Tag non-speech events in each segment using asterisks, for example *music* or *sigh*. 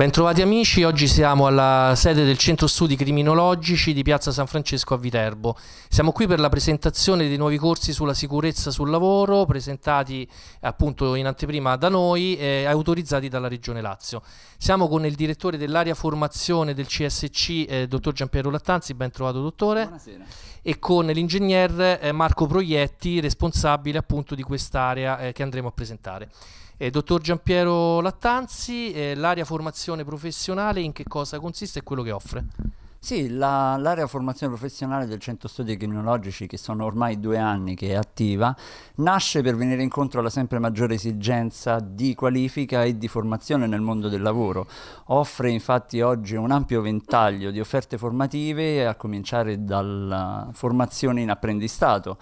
Bentrovati amici, oggi siamo alla sede del Centro Studi Criminologici di Piazza San Francesco a Viterbo. Siamo qui per la presentazione dei nuovi corsi sulla sicurezza sul lavoro, presentati appunto in anteprima da noi e autorizzati dalla Regione Lazio. Siamo con il direttore dell'area formazione del CSC, eh, dottor Giampiero Lattanzi, ben trovato dottore. Buonasera. E con l'ingegner eh, Marco Proietti, responsabile appunto di quest'area eh, che andremo a presentare. Eh, dottor Giampiero Lattanzi, eh, l'area formazione formazione professionale in che cosa consiste e quello che offre? Sì, la, l'area formazione professionale del Centro Studi Criminologici, che sono ormai due anni che è attiva, nasce per venire incontro alla sempre maggiore esigenza di qualifica e di formazione nel mondo del lavoro. Offre infatti oggi un ampio ventaglio di offerte formative, a cominciare dalla formazione in apprendistato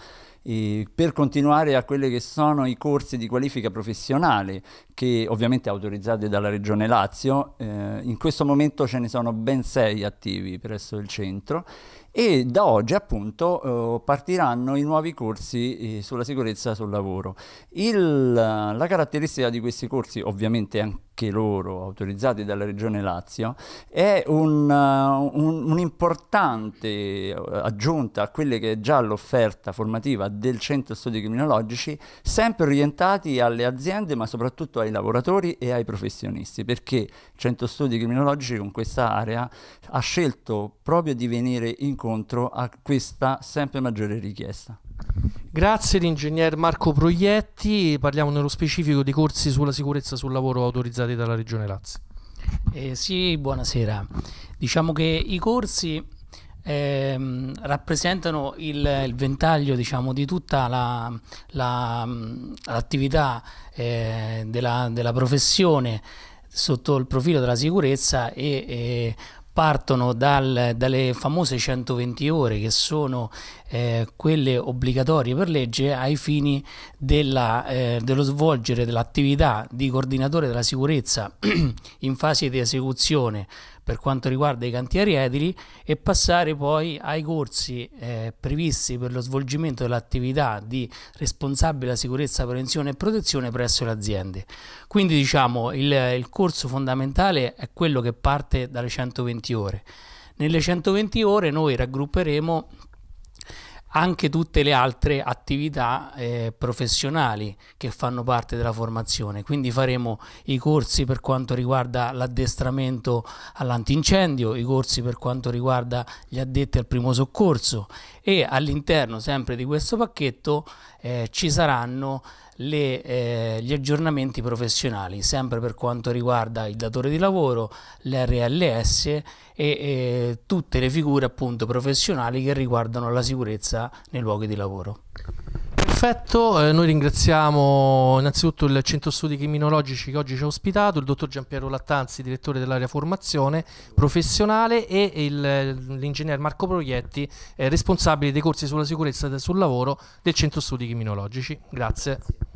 per continuare a quelli che sono i corsi di qualifica professionale, che ovviamente autorizzati dalla Regione Lazio. Eh, in questo momento ce ne sono ben sei attivi presso il centro e da oggi appunto eh, partiranno i nuovi corsi eh, sulla sicurezza sul lavoro. Il, la caratteristica di questi corsi ovviamente è anche loro autorizzati dalla Regione Lazio, è un'importante uh, un, un uh, aggiunta a quelle che è già l'offerta formativa del Centro Studi Criminologici, sempre orientati alle aziende ma soprattutto ai lavoratori e ai professionisti, perché il Centro Studi Criminologici con questa area ha scelto proprio di venire incontro a questa sempre maggiore richiesta. Grazie l'ingegner Marco Proietti, parliamo nello specifico di corsi sulla sicurezza sul lavoro autorizzati dalla Regione Lazio. Eh, sì, buonasera. Diciamo che i corsi eh, rappresentano il, il ventaglio diciamo, di tutta l'attività la, la, eh, della, della professione sotto il profilo della sicurezza e, e partono dal, dalle famose 120 ore che sono eh, quelle obbligatorie per legge ai fini della, eh, dello svolgere dell'attività di coordinatore della sicurezza *clears throat* in fase di esecuzione per quanto riguarda i cantieri edili e passare poi ai corsi eh, previsti per lo svolgimento dell'attività di responsabile della sicurezza, prevenzione e protezione presso le aziende. Quindi diciamo il, il corso fondamentale è quello che parte dalle 120 ore. Nelle 120 ore noi raggrupperemo anche tutte le altre attività eh, professionali che fanno parte della formazione. Quindi faremo i corsi per quanto riguarda l'addestramento all'antincendio, i corsi per quanto riguarda gli addetti al primo soccorso e all'interno sempre di questo pacchetto eh, ci saranno le, eh, gli aggiornamenti professionali, sempre per quanto riguarda il datore di lavoro, l'RLS e, e tutte le figure appunto professionali che riguardano la sicurezza nei luoghi di lavoro. Perfetto, eh, noi ringraziamo innanzitutto il Centro Studi Criminologici che oggi ci ha ospitato, il dottor Giampiero Lattanzi, direttore dell'area formazione professionale e l'ingegner Marco Proietti, eh, responsabile dei corsi sulla sicurezza sul lavoro del Centro Studi Criminologici. Grazie. Grazie.